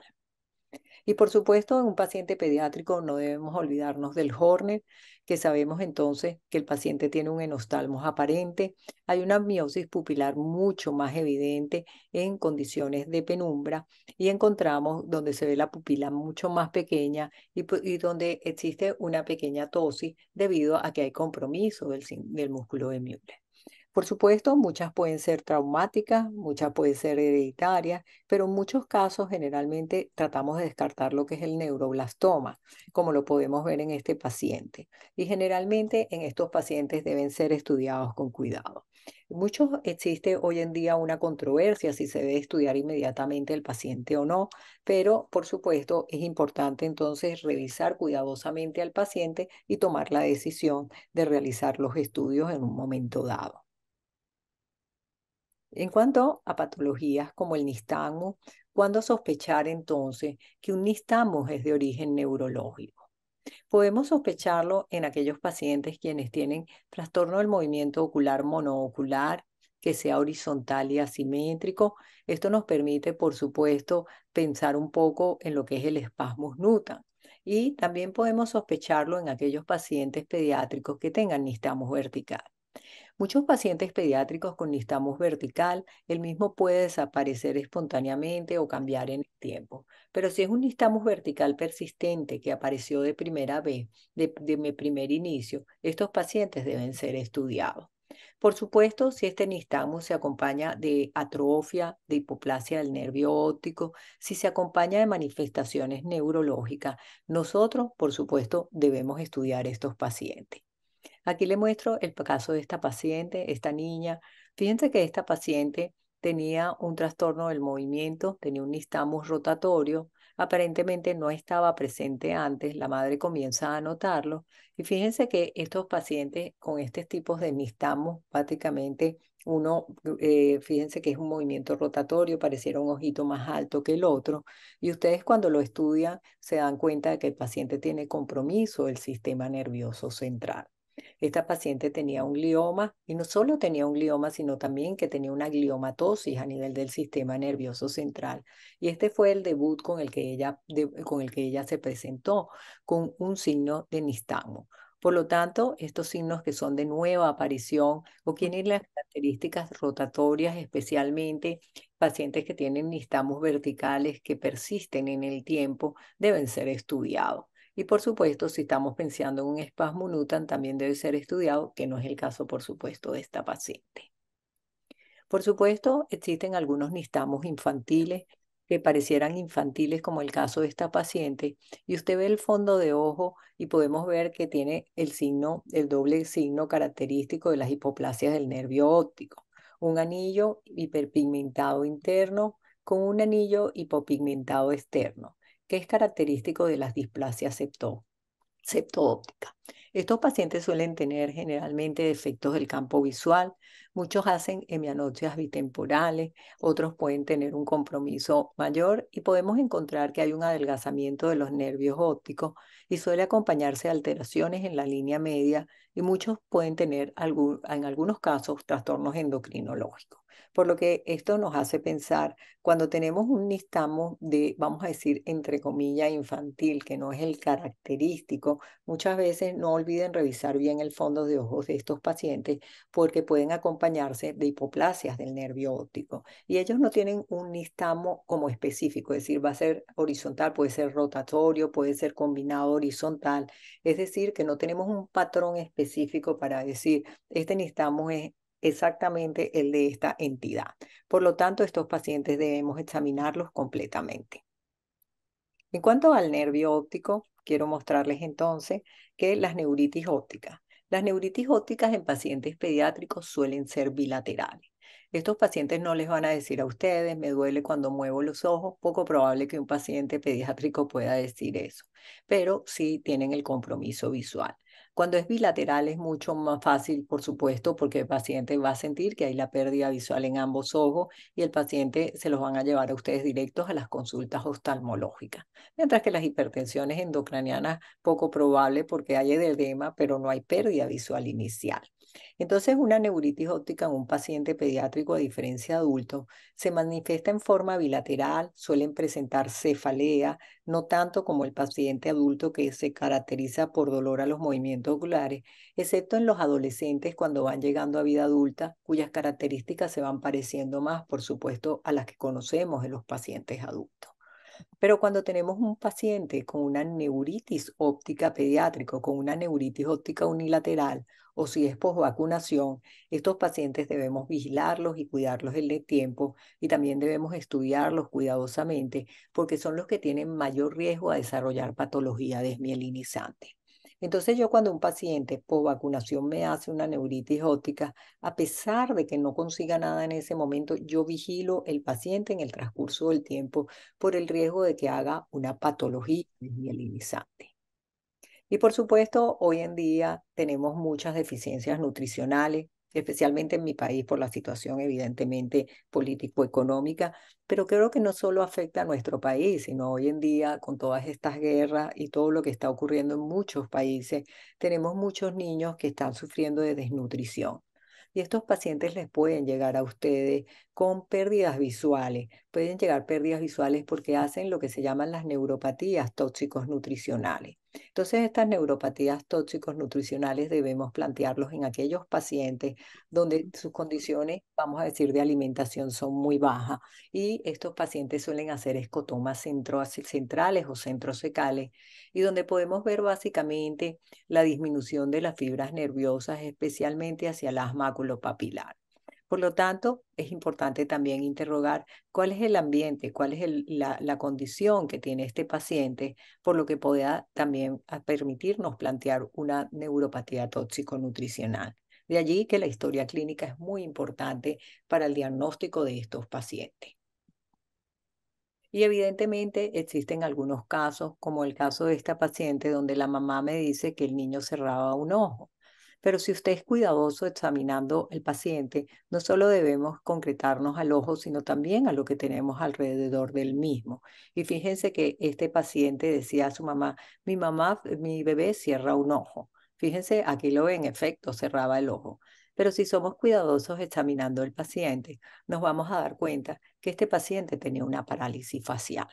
Y por supuesto, en un paciente pediátrico no debemos olvidarnos del Horner, que sabemos entonces que el paciente tiene un enostalmos aparente, hay una miosis pupilar mucho más evidente en condiciones de penumbra y encontramos donde se ve la pupila mucho más pequeña y, donde existe una pequeña tosis debido a que hay compromiso del, músculo de por supuesto, muchas pueden ser traumáticas, muchas pueden ser hereditarias, pero en muchos casos generalmente tratamos de descartar lo que es el neuroblastoma, como lo podemos ver en este paciente. Y generalmente en estos pacientes deben ser estudiados con cuidado. Muchos existe hoy en día una controversia si se debe estudiar inmediatamente el paciente o no, pero por supuesto es importante entonces revisar cuidadosamente al paciente y tomar la decisión de realizar los estudios en un momento dado. En cuanto a patologías como el nistagmo, ¿cuándo sospechar entonces que un nistagmo es de origen neurológico? Podemos sospecharlo en aquellos pacientes quienes tienen trastorno del movimiento ocular monoocular, que sea horizontal y asimétrico. Esto nos permite, por supuesto, pensar un poco en lo que es el espasmus nuta. Y también podemos sospecharlo en aquellos pacientes pediátricos que tengan nistamus vertical. Muchos pacientes pediátricos con NISTAMUS vertical, el mismo puede desaparecer espontáneamente o cambiar en el tiempo. Pero si es un NISTAMUS vertical persistente que apareció de primera vez, de, mi primer inicio, estos pacientes deben ser estudiados. Por supuesto, si este NISTAMUS se acompaña de atrofia, de hipoplasia del nervio óptico, si se acompaña de manifestaciones neurológicas, nosotros, por supuesto, debemos estudiar estos pacientes. Aquí le muestro el caso de esta paciente, esta niña. Fíjense que esta paciente tenía un trastorno del movimiento, tenía un nistamus rotatorio, aparentemente no estaba presente antes, la madre comienza a notarlo y fíjense que estos pacientes con estos tipos de nistamus, prácticamente uno, eh, fíjense que es un movimiento rotatorio, pareciera un ojito más alto que el otro y ustedes cuando lo estudian se dan cuenta de que el paciente tiene compromiso del sistema nervioso central. Esta paciente tenía un glioma y no solo tenía un glioma, sino también que tenía una gliomatosis a nivel del sistema nervioso central. Y este fue el debut con el que ella, se presentó, con un signo de nistagmo. Por lo tanto, estos signos que son de nueva aparición o tienen las características rotatorias, especialmente pacientes que tienen nistamos verticales que persisten en el tiempo, deben ser estudiados. Y por supuesto, si estamos pensando en un espasmo Nutan, también debe ser estudiado, que no es el caso, por supuesto, de esta paciente. Por supuesto, existen algunos nistamos infantiles que parecieran infantiles como el caso de esta paciente y usted ve el fondo de ojo y podemos ver que tiene el signo, el doble signo característico de las hipoplasias del nervio óptico, un anillo hiperpigmentado interno con un anillo hipopigmentado externo que es característico de las displasias septo, septoópticas. Estos pacientes suelen tener generalmente defectos del campo visual, muchos hacen hemianopsias bitemporales, otros pueden tener un compromiso mayor y podemos encontrar que hay un adelgazamiento de los nervios ópticos y suele acompañarse de alteraciones en la línea media y muchos pueden tener en algunos casos trastornos endocrinológicos. Por lo que esto nos hace pensar, cuando tenemos un nistamo de, vamos a decir, entre comillas, infantil, que no es el característico, muchas veces no olviden revisar bien el fondo de ojos de estos pacientes porque pueden acompañarse de hipoplasias del nervio óptico. Y ellos no tienen un nistamo como específico, es decir, va a ser horizontal, puede ser rotatorio, puede ser combinado horizontal, es decir, que no tenemos un patrón específico para decir, este nistamo es exactamente el de esta entidad. Por lo tanto, estos pacientes debemos examinarlos completamente. En cuanto al nervio óptico, quiero mostrarles entonces que las neuritis ópticas. Las neuritis ópticas en pacientes pediátricos suelen ser bilaterales. Estos pacientes no les van a decir a ustedes, me duele cuando muevo los ojos, poco probable que un paciente pediátrico pueda decir eso, pero sí tienen el compromiso visual. Cuando es bilateral es mucho más fácil, por supuesto, porque el paciente va a sentir que hay la pérdida visual en ambos ojos y el paciente se los van a llevar a ustedes directos a las consultas oftalmológicas. Mientras que las hipertensiones endocranianas poco probable porque hay edema, pero no hay pérdida visual inicial. Entonces, una neuritis óptica en un paciente pediátrico a diferencia de adulto se manifiesta en forma bilateral, suelen presentar cefalea, no tanto como el paciente adulto que se caracteriza por dolor a los movimientos oculares, excepto en los adolescentes cuando van llegando a vida adulta, cuyas características se van pareciendo más, por supuesto, a las que conocemos en los pacientes adultos. Pero cuando tenemos un paciente con una neuritis óptica pediátrico, con una neuritis óptica unilateral, o si es vacunación, estos pacientes debemos vigilarlos y cuidarlos en el tiempo y también debemos estudiarlos cuidadosamente porque son los que tienen mayor riesgo a desarrollar patología desmielinizante. Entonces yo cuando un paciente por vacunación me hace una neuritis óptica, a pesar de que no consiga nada en ese momento, yo vigilo el paciente en el transcurso del tiempo por el riesgo de que haga una patología mielinizante. Y por supuesto, hoy en día tenemos muchas deficiencias nutricionales, especialmente en mi país por la situación evidentemente político-económica, pero creo que no solo afecta a nuestro país, sino hoy en día con todas estas guerras y todo lo que está ocurriendo en muchos países, tenemos muchos niños que están sufriendo de desnutrición. Y estos pacientes les pueden llegar a ustedes con pérdidas visuales. Pueden llegar pérdidas visuales porque hacen lo que se llaman las neuropatías tóxicos nutricionales. Entonces, estas neuropatías tóxicos nutricionales debemos plantearlos en aquellos pacientes donde sus condiciones, vamos a decir, de alimentación son muy bajas y estos pacientes suelen hacer escotomas centrales o centrosecales y donde podemos ver básicamente la disminución de las fibras nerviosas, especialmente hacia las papilar. Por lo tanto, es importante también interrogar cuál es el ambiente, cuál es la, la, condición que tiene este paciente, por lo que pueda también ah, permitirnos plantear una neuropatía tóxico-nutricional. De allí que la historia clínica es muy importante para el diagnóstico de estos pacientes. Y evidentemente existen algunos casos, como el caso de esta paciente donde la mamá me dice que el niño cerraba un ojo. Pero si usted es cuidadoso examinando el paciente, no solo debemos concretarnos al ojo, sino también a lo que tenemos alrededor del mismo. Y fíjense que este paciente decía a su mamá, mi mamá, mi bebé cierra un ojo. Fíjense, aquí lo en efecto, cerraba el ojo. Pero si somos cuidadosos examinando el paciente, nos vamos a dar cuenta que este paciente tenía una parálisis facial.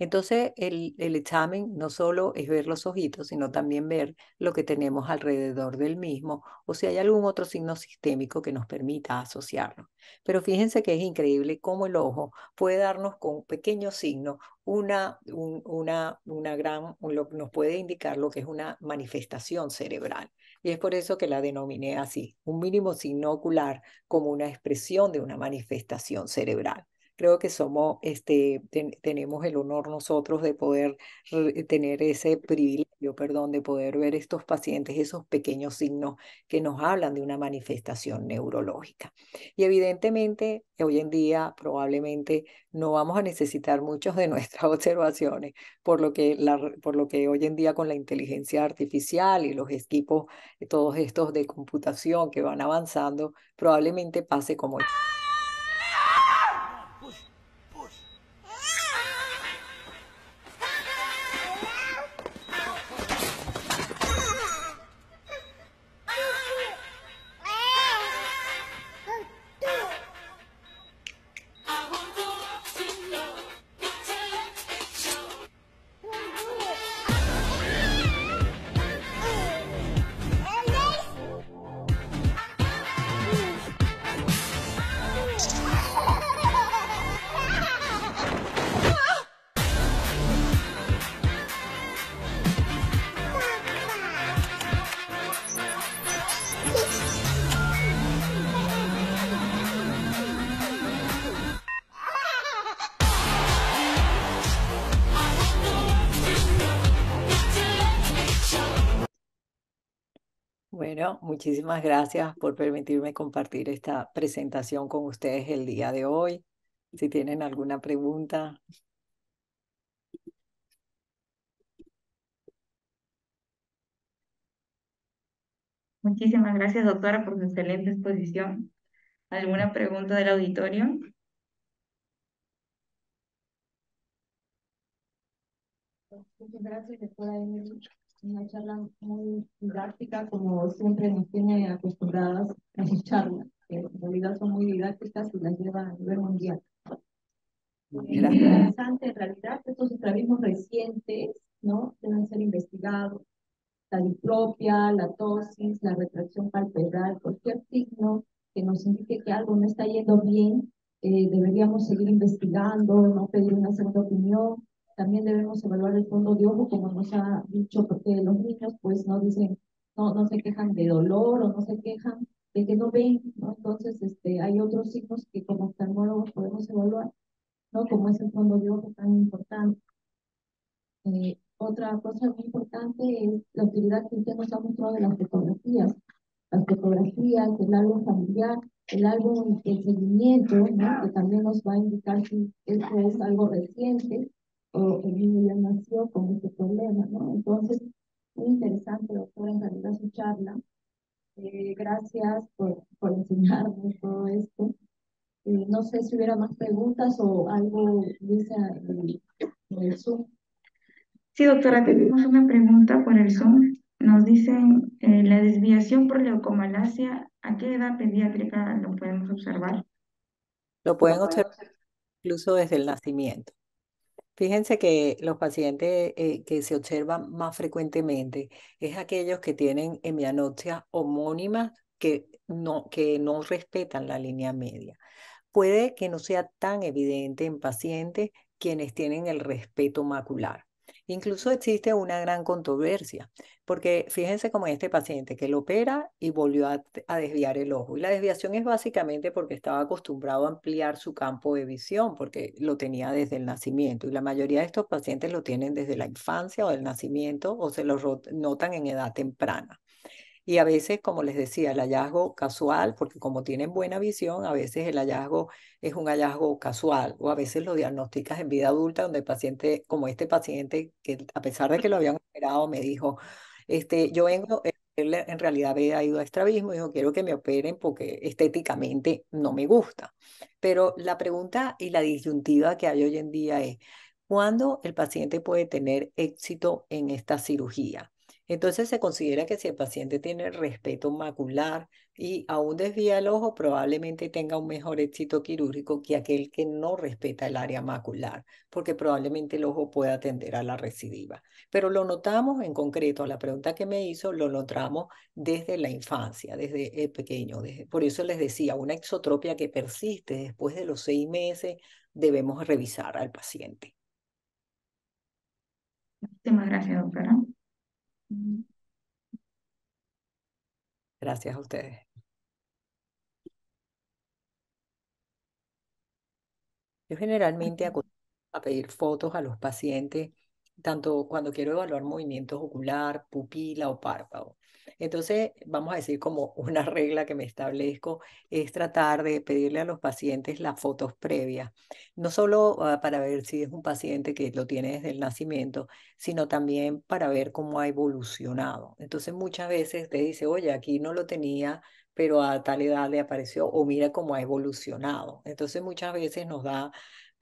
Entonces, el, examen no solo es ver los ojitos, sino también ver lo que tenemos alrededor del mismo o si hay algún otro signo sistémico que nos permita asociarlo. Pero fíjense que es increíble cómo el ojo puede darnos con pequeños signos una, un, una, una gran, nos puede indicar lo que es una manifestación cerebral. Y es por eso que la denominé así, un mínimo signo ocular como una expresión de una manifestación cerebral creo que somos, este, tenemos el honor nosotros de poder tener ese privilegio, perdón, de poder ver estos pacientes, esos pequeños signos que nos hablan de una manifestación neurológica. Y evidentemente, hoy en día probablemente no vamos a necesitar muchos de nuestras observaciones, por lo que, por lo que hoy en día con la inteligencia artificial y los equipos, todos estos de computación que van avanzando, probablemente pase como... muchísimas gracias por permitirme compartir esta presentación con ustedes el día de hoy. Si tienen alguna pregunta. Muchísimas gracias, doctora, por su excelente exposición. ¿Alguna pregunta del auditorio? Muchas Gracias, doctora una charla muy didáctica, como siempre nos tiene acostumbradas a sus charlas, que en realidad son muy didácticas y las lleva a nivel mundial. Es interesante, en realidad, estos estrabismos recientes ¿no? deben ser investigados. La propia la tosis, la retracción palpebral, cualquier signo que nos indique que algo no está yendo bien, eh, deberíamos seguir investigando, no pedir una segunda opinión, también debemos evaluar el fondo de ojo, como nos ha dicho, porque los niños pues no dicen, no, no se quejan de dolor o no se quejan de que no ven, ¿no? Entonces, este, hay otros signos que como oftalmólogos podemos evaluar, ¿no? Como es el fondo de ojo tan importante. Eh, otra cosa muy importante es la utilidad que usted nos ha mostrado de las fotografías. Las fotografías, el álbum familiar, el álbum de seguimiento, ¿no? que también nos va a indicar si esto es algo reciente, o eh, el niño ya nació con este problema, ¿no? Entonces, muy interesante, doctora, en realidad su charla. Eh, gracias por, por enseñarnos todo esto. Eh, no sé si hubiera más preguntas o algo, dice el Zoom. Sí, doctora, tenemos una pregunta por el Zoom. Nos dicen, ¿la desviación por leucomalacia a qué edad pediátrica lo podemos observar? Lo pueden observar incluso desde el nacimiento. Fíjense que los pacientes eh, que se observan más frecuentemente es aquellos que tienen hemianopsias homónimas que no respetan la línea media. Puede que no sea tan evidente en pacientes quienes tienen el respeto macular. Incluso existe una gran controversia, porque fíjense como este paciente que lo opera y volvió a, desviar el ojo. Y la desviación es básicamente porque estaba acostumbrado a ampliar su campo de visión, porque lo tenía desde el nacimiento. Y la mayoría de estos pacientes lo tienen desde la infancia o el nacimiento o se lo notan en edad temprana. Y a veces, como les decía, el hallazgo casual, porque como tienen buena visión, a veces el hallazgo es un hallazgo casual o a veces lo diagnosticas en vida adulta donde el paciente, como este paciente, que a pesar de que lo habían operado, me dijo, este, yo vengo, eh, en realidad había ido a estrabismo y dijo, quiero que me operen porque estéticamente no me gusta. Pero la pregunta y la disyuntiva que hay hoy en día es, ¿cuándo el paciente puede tener éxito en esta cirugía? Entonces se considera que si el paciente tiene respeto macular y aún desvía el ojo, probablemente tenga un mejor éxito quirúrgico que aquel que no respeta el área macular, porque probablemente el ojo pueda atender a la recidiva. Pero lo notamos en concreto, a la pregunta que me hizo, lo notamos desde la infancia, desde el pequeño. por eso les decía, una exotropia que persiste después de los seis meses, debemos revisar al paciente. Muchísimas gracias, doctora. Gracias a ustedes. Yo generalmente acudo a pedir fotos a los pacientes, tanto cuando quiero evaluar movimientos ocular, pupila o párpado. Entonces, vamos a decir como una regla que me establezco es tratar de pedirle a los pacientes las fotos previas, no solo ah, para ver si es un paciente que lo tiene desde el nacimiento, sino también para ver cómo ha evolucionado. Entonces, muchas veces te dice, oye, aquí no lo tenía pero a tal edad le apareció o mira cómo ha evolucionado. Entonces muchas veces nos da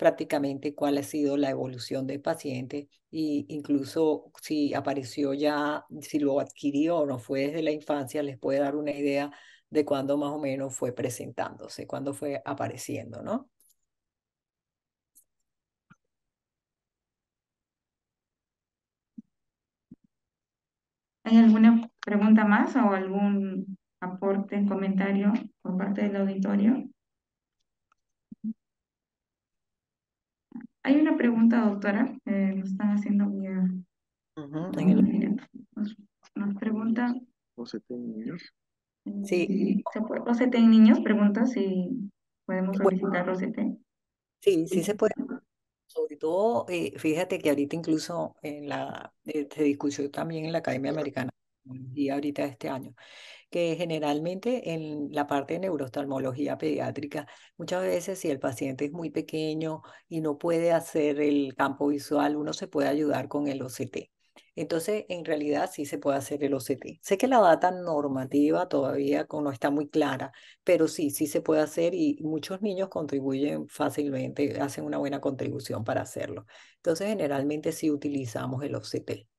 prácticamente cuál ha sido la evolución del paciente e incluso si apareció ya, si lo adquirió o no fue desde la infancia, les puede dar una idea de cuándo más o menos fue presentándose, cuándo fue apareciendo, ¿no? ¿Hay alguna pregunta más o algún aporte, comentario por parte del auditorio? Hay una pregunta, doctora, nos eh, están haciendo vía... Uh -huh. nos, nos, pregunta... niños? Eh, sí. se en niños? Pregunta si podemos solicitar bueno, Sí, sí se puede. Sobre todo, eh, fíjate que ahorita incluso en la, se discutió también en la Academia Americana y ahorita este año, que generalmente en la parte de neurostalmología pediátrica, muchas veces si el paciente es muy pequeño y no puede hacer el campo visual, uno se puede ayudar con el OCT. Entonces, en realidad sí se puede hacer el OCT. Sé que la data normativa todavía no está muy clara, pero sí, sí se puede hacer y muchos niños contribuyen fácilmente, hacen una buena contribución para hacerlo. Entonces, generalmente sí utilizamos el OCT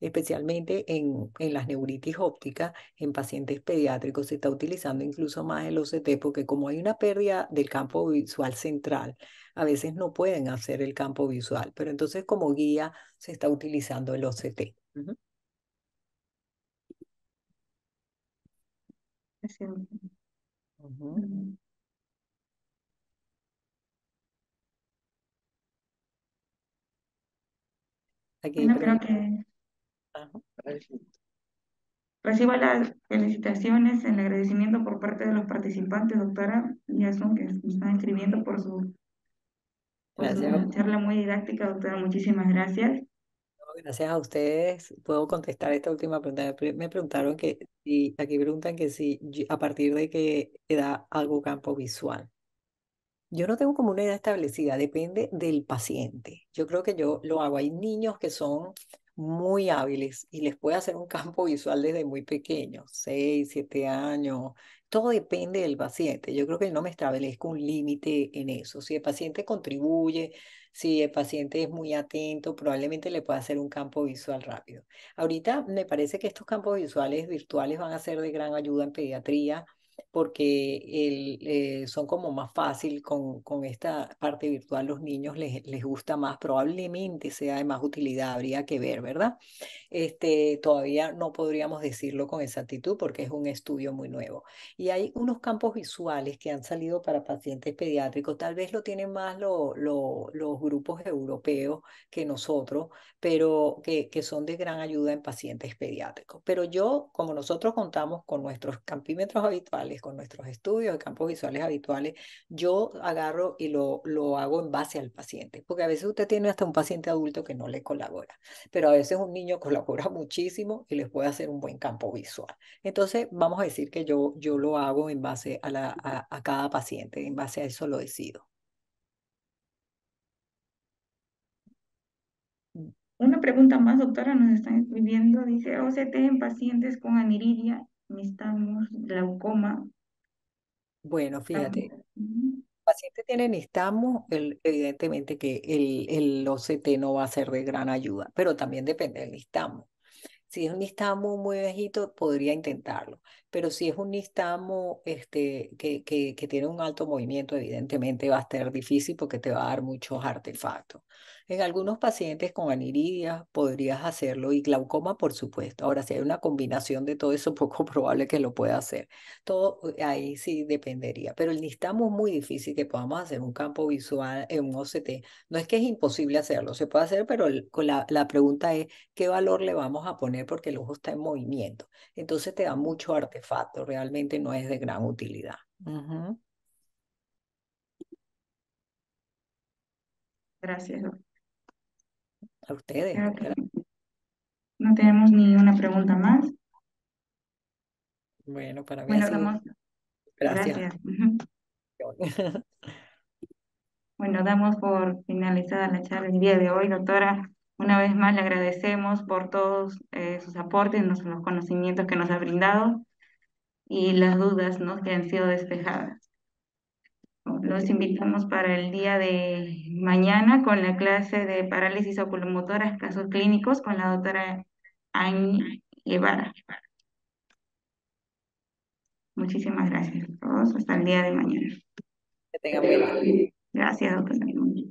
especialmente en, las neuritis ópticas, en pacientes pediátricos, se está utilizando incluso más el OCT porque como hay una pérdida del campo visual central, a veces no pueden hacer el campo visual, pero entonces como guía se está utilizando el OCT. creo que recibo Reciba las felicitaciones, el agradecimiento por parte de los participantes, doctora Yasun, que están escribiendo por su, charla muy didáctica, doctora. Muchísimas gracias. Gracias a ustedes. Puedo contestar esta última pregunta. Me preguntaron que, y aquí preguntan que si a partir de qué edad algo campo visual. Yo no tengo como una edad establecida, depende del paciente. Yo creo que yo lo hago. Hay niños que son muy hábiles y les puede hacer un campo visual desde muy pequeño, 6, 7 años. Todo depende del paciente. Yo creo que no me establezco un límite en eso. Si el paciente contribuye, si el paciente es muy atento, probablemente le pueda hacer un campo visual rápido. Ahorita me parece que estos campos visuales virtuales van a ser de gran ayuda en pediatría porque el, eh, son como más fácil con, con, esta parte virtual, los niños les, les, gusta más, probablemente sea de más utilidad, habría que ver, ¿verdad? Este, todavía no podríamos decirlo con exactitud porque es un estudio muy nuevo. Y hay unos campos visuales que han salido para pacientes pediátricos, tal vez lo tienen más los grupos europeos que nosotros, pero que, que son de gran ayuda en pacientes pediátricos. Pero yo, como nosotros contamos con nuestros campímetros habituales, con nuestros estudios de campos visuales habituales, yo agarro y lo, lo hago en base al paciente, porque a veces usted tiene hasta un paciente adulto que no le colabora, pero a veces un niño colabora muchísimo y les puede hacer un buen campo visual. Entonces, vamos a decir que yo, yo lo hago en base a, la, a, a cada paciente, en base a eso lo decido. Una pregunta más, doctora, nos están escribiendo, dice OCT en pacientes con aniridia Nistamos, glaucoma. Bueno, fíjate. El paciente tiene nistamo, el, evidentemente que el, el, OCT no va a ser de gran ayuda, pero también depende del nistamo. Si es un nistamo muy viejito, podría intentarlo, pero si es un nistamo este, que, que, que tiene un alto movimiento, evidentemente va a ser difícil porque te va a dar muchos artefactos. En algunos pacientes con aniridia podrías hacerlo y glaucoma, por supuesto. Ahora, si hay una combinación de todo eso, poco probable que lo pueda hacer. Todo eh, ahí sí dependería. Pero el nistamo es muy difícil que podamos hacer un campo visual en un OCT. No es que es imposible hacerlo, se puede hacer, pero la, la pregunta es qué valor le vamos a poner porque el ojo está en movimiento. Entonces te da mucho artefacto, realmente no es de gran utilidad. Gracias, Gracias ustedes. No tenemos ni una pregunta más. Bueno, para mí. Bueno, damos... Gracias. bueno, damos por finalizada la charla el día de hoy, doctora. Una vez más le agradecemos por todos eh, sus aportes, los, los conocimientos que nos ha brindado y las dudas ¿no? que han sido despejadas. Los invitamos para el día de mañana con la clase de parálisis oculomotora, casos clínicos, con la doctora Annie Guevara. Muchísimas gracias a todos. Hasta el día de mañana. Que tengan buen Gracias, doctora.